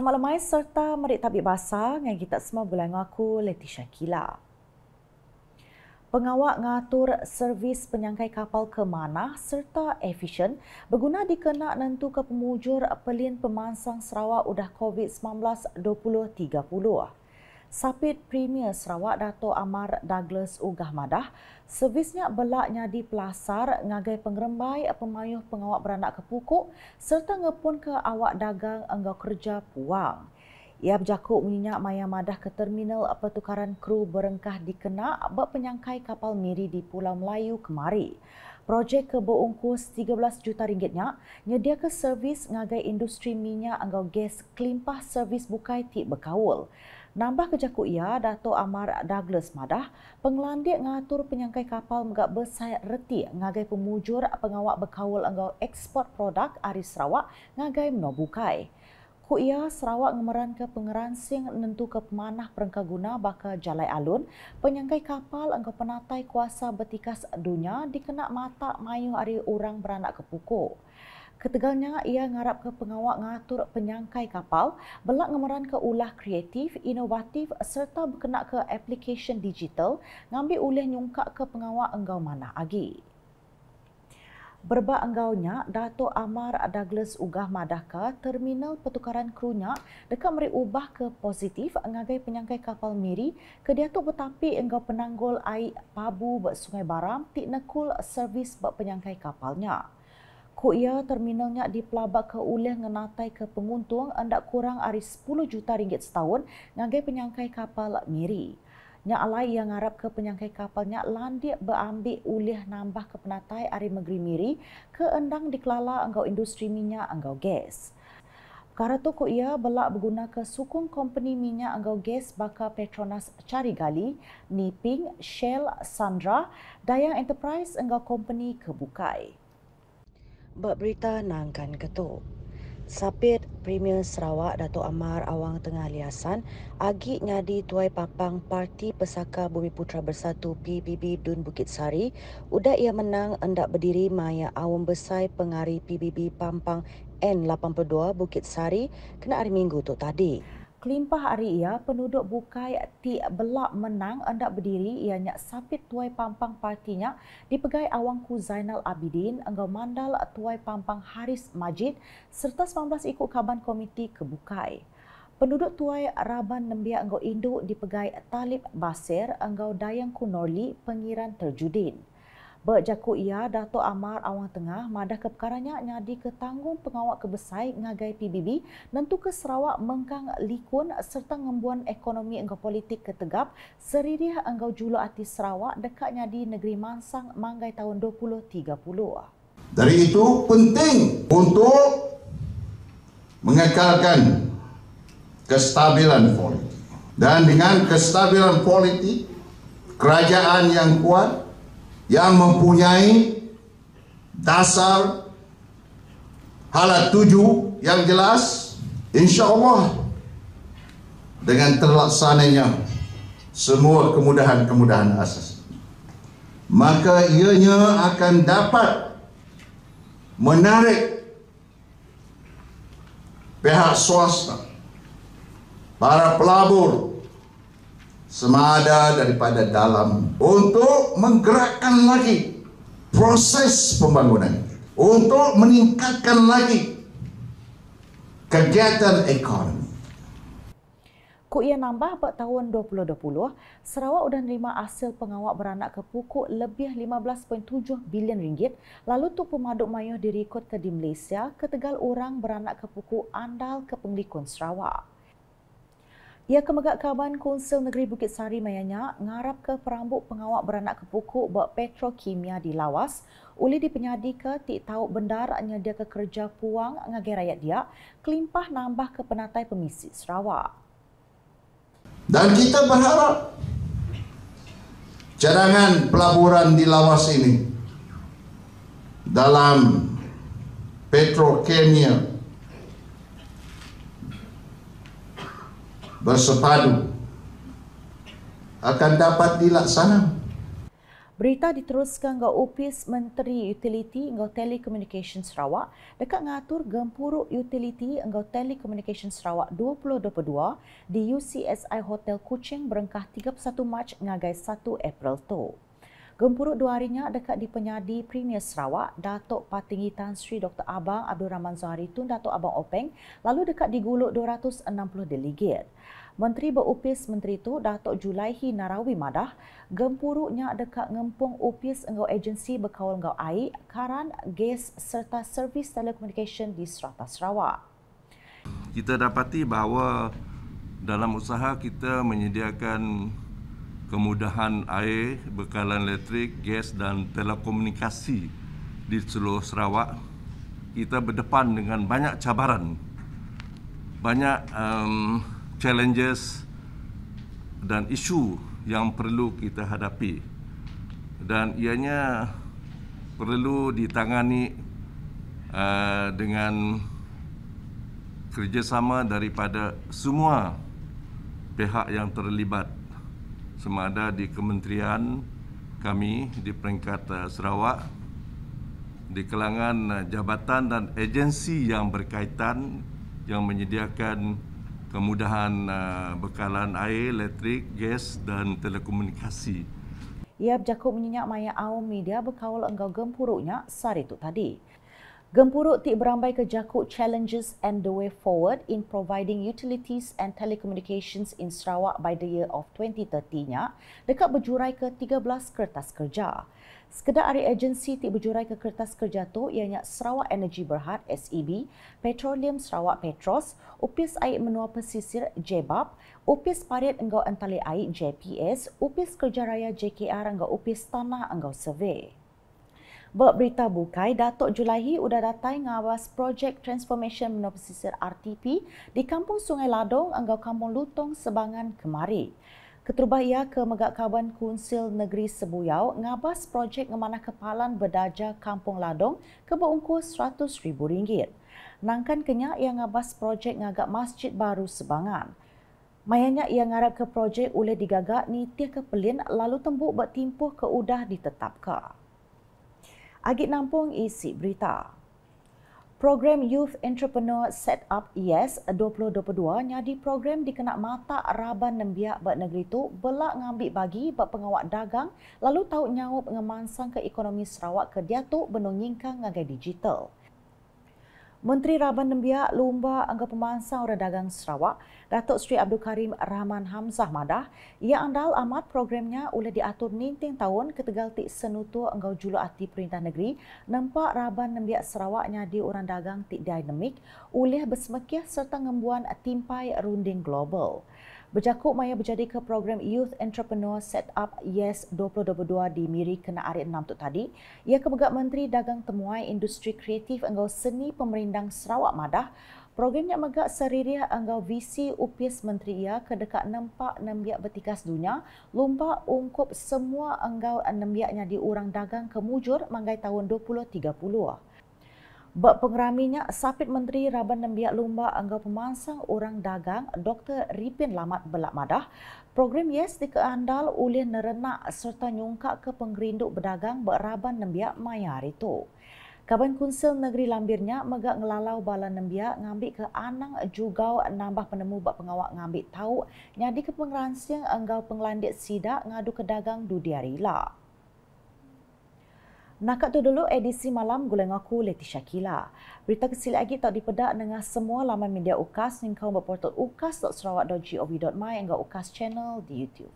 selamat lemai serta merik tapi basah dengan kita semua boleh ngaku Leticia Kila. Pengawak ngatur servis penyangkai kapal kemana serta efisien berguna dikena nentu ke pemujur pelin pemansang Sarawak udah COVID-19 2030. Sapit Premier Sarawak Dato Amar Douglas Ugah Madah servisnya belaknya di pelasar ngagai pengerembai pemayuh pengawak beranak ke pukuk serta ngepun ke awak dagang enggau kerja puang. Ia berjaku minyak maya madah ke terminal pertukaran kru berengkah dikena berpenyangkai kapal miri di Pulau Melayu kemari. Projek ke berungkus 13 juta ringgitnya nyedia ke servis ngagai industri minyak enggau gas kelimpah servis bukai ti berkawul. Nambah kejaku ia, Dato' Amar Douglas Madah, pengelandik ngatur penyangkai kapal megak besai reti ngagai pemujur pengawak berkawal anggau ekspor produk Aris Sarawak ngagai menobukai. Ku ia Sarawak ngemeran ke sing nentu ke pemanah perengka guna baka jalai alun, penyangkai kapal anggau penatai kuasa betikas dunia dikenak mata mayu hari orang beranak ke Ketegangnya ia ngarap ke pengawak ngatur penyangkai kapal, belak ngemeran ke ulah kreatif, inovatif serta berkenak ke aplikasi digital, ngambil ulih nyungkak ke pengawak enggau mana lagi. Berba enggaunya, Dato Amar Douglas Ugah Madaka, terminal pertukaran krunya dekat meri ubah ke positif ngagai penyangkai kapal miri ke dia betapi enggau penanggol air pabu bak sungai baram tik nekul servis bak penyangkai kapalnya. Ku ia terminalnya di pelabak ke ulih ngenatai ke penguntung endak kurang ari 10 juta ringgit setahun ngagai penyangkai kapal miri. Nya alai yang ngarap ke penyangkai kapalnya landik beambil ulih nambah ke penatai ari megeri miri ke endang dikelala anggau industri minyak anggau gas. Kara tu ku ia belak berguna ke sukung company minyak anggau gas bakar Petronas Cari Gali, Niping, Shell, Sandra, Dayang Enterprise anggau company kebukai berita nangkan ketuk. Sapit Premier Sarawak Datuk Amar Awang Tengah Liasan agi nyadi tuai papang Parti Pesaka Bumi Putra Bersatu PBB Dun Bukit Sari udah ia menang endak berdiri maya awam besai pengari PBB Pampang N82 Bukit Sari kena hari minggu tu tadi. Kelimpah hari ia penduduk bukai ti belak menang hendak berdiri ianya sapit tuai pampang partinya dipegai awang ku Zainal Abidin enggau mandal tuai pampang Haris Majid serta 19 ikut kaban komiti ke Bukai. Penduduk tuai Raban Nembia enggau Indu dipegai Talib Basir enggau Dayang Kunorli pengiran terjudin. Berjaku ia, Dato' Amar Awang Tengah madah kepekarannya nyadi ke tanggung pengawak kebesai ngagai PBB nentu ke Sarawak mengkang likun serta ngembuan ekonomi engkau politik ketegap tegap seririh engkau julu ati Sarawak dekat nyadi negeri Mansang mangai tahun 2030. Dari itu penting untuk mengekalkan kestabilan politik. Dan dengan kestabilan politik, kerajaan yang kuat, yang mempunyai dasar halat tuju yang jelas insya Allah dengan terlaksananya semua kemudahan-kemudahan asas maka ianya akan dapat menarik pihak swasta para pelabur semada daripada dalam untuk menggerakkan lagi proses pembangunan untuk meningkatkan lagi kegiatan ekonomi. Kok ia nambah pada tahun 2020, Sarawak sudah menerima hasil pengawak beranak ke pukul lebih 15.7 bilion ringgit. Lalu tu pemaduk mayuh diri ke di Malaysia, ketegal orang beranak ke pukul andal ke penglikun Sarawak. Ia kemegak kaban Konsel Negeri Bukit Sari Mayanya ngarap ke perambuk pengawak beranak ke pokok buat petrokimia di Lawas uli dipenyadi ke ti tahu bendar nyedia ke kerja puang ngagai rakyat dia kelimpah nambah ke penatai pemisi Sarawak. Dan kita berharap cadangan pelaburan di Lawas ini dalam petrokimia bersepadu akan dapat dilaksana. Berita diteruskan ke Opis Menteri Utiliti Engau Telecommunication Sarawak dekat ngatur gempuruk utiliti Engau Telecommunication Sarawak 2022 di UCSI Hotel Kuching berengkah 31 Mac ngagai 1 April tu. Gempuruk dua harinya dekat di penyadi Premier Sarawak, Datuk Patingi Tan Sri Dr. Abang Abdul Rahman Zahari Tun Datuk Abang Openg, lalu dekat di Guluk 260 deligir. Menteri berupis menteri itu, Datuk Julaihi Narawi Madah, gempuruknya dekat ngempung upis engkau agensi berkawal engkau air, karan, gas serta servis telekomunikasi di Serata Sarawak. Kita dapati bahawa dalam usaha kita menyediakan kemudahan air, bekalan elektrik, gas dan telekomunikasi di seluruh Sarawak, kita berdepan dengan banyak cabaran, banyak um, challenges dan isu yang perlu kita hadapi dan ianya perlu ditangani uh, dengan kerjasama daripada semua pihak yang terlibat sama ada di kementerian kami di peringkat uh, Sarawak di kalangan eh, jabatan dan agensi yang berkaitan yang menyediakan kemudahan eh, bekalan air, elektrik, gas dan telekomunikasi. Ia berjakut menyenyak maya awam media berkawal enggau gempuruknya sehari itu tadi. Gempuruk Tik Berambai ke Jakut challenges and the way forward in providing utilities and telecommunications in Sarawak by the year of 2030-nya dekat berjurai ke 13 kertas kerja. Sekedar ari agensi Tik Berjurai ke kertas kerja itu ianya Sarawak Energy Berhad SEB, Petroleum Sarawak Petros, Upis Air Menua Pesisir JBAP, Upis Parit Enggau Entali Air JPS, Upis Kerja Raya JKR Enggau Upis Tanah Enggau Survey. Berita Bukai, Datuk Julahi sudah datang mengawas projek transformation menua pesisir RTP di Kampung Sungai Ladong, Anggau Kampung Lutong, Sebangan kemari. Keterubah ia ke Megak Kawan Kunsil Negeri Sebuyau mengawas projek ngemanah kepalan berdaja Kampung Ladong ke berungkus RM100,000. Nangkan kenyak ia mengawas projek ngagak masjid baru Sebangan. Mayanya ia ngarap ke projek oleh digagak ni tiah ke pelin lalu tembuk bertimpuh ke udah ditetapkan. Agit Nampung isi berita. Program Youth Entrepreneur Set Up ES 2022 nyadi program dikenak mata raban nembiak buat negeri tu belak ngambil bagi buat pengawak dagang lalu tahu nyawa pengemansang ke ekonomi Sarawak ke dia tu benungingkan ngagai digital. Menteri Raban Nembia Lumba Angga Pemansang Orang Dagang Sarawak, Datuk Seri Abdul Karim Rahman Hamzah Madah, ia andal amat programnya oleh diatur ninting tahun ketegal tik senutu engau julu ati perintah negeri, nampak Raban Nembia Sarawak nyadi orang dagang ti dinamik, oleh bersemekiah serta ngembuan timpai runding global. Bercakup Maya berjadi ke program Youth Entrepreneur Set Up YES 2022 di Miri Kena Arit 6 tu tadi. Ia kebegak Menteri Dagang Temuai Industri Kreatif Enggau Seni Pemerindang Sarawak Madah. Program yang megak seririah enggau visi Upis Menteri ia ke dekat nampak nembiak bertikas dunia. Lumba ungkup semua enggau nembiaknya di orang dagang kemujur mangai tahun 2030. Bak pengeraminya Sapit Menteri Raban Nembiak Lumba Angga Pemansang Orang Dagang Dr. Ripin Lamat Belak Madah. Program YES dikeandal oleh nerenak serta nyungkak ke pengerinduk berdagang Raban Nembiak Maya itu. Kaban Kunsel Negeri Lambirnya megak ngelalau bala Nembia ngambil ke Anang juga nambah penemu buat pengawak ngambil tahu nyadi ke pengeransian engkau penglandit sidak ngadu ke dagang dudiarila. Nakat tu dulu edisi malam guleng aku Leti Syakila. Berita kecil lagi tak dipedak dengan semua laman media UKAS yang kau berportal ukas.sarawak.gov.my dan UKAS channel di YouTube.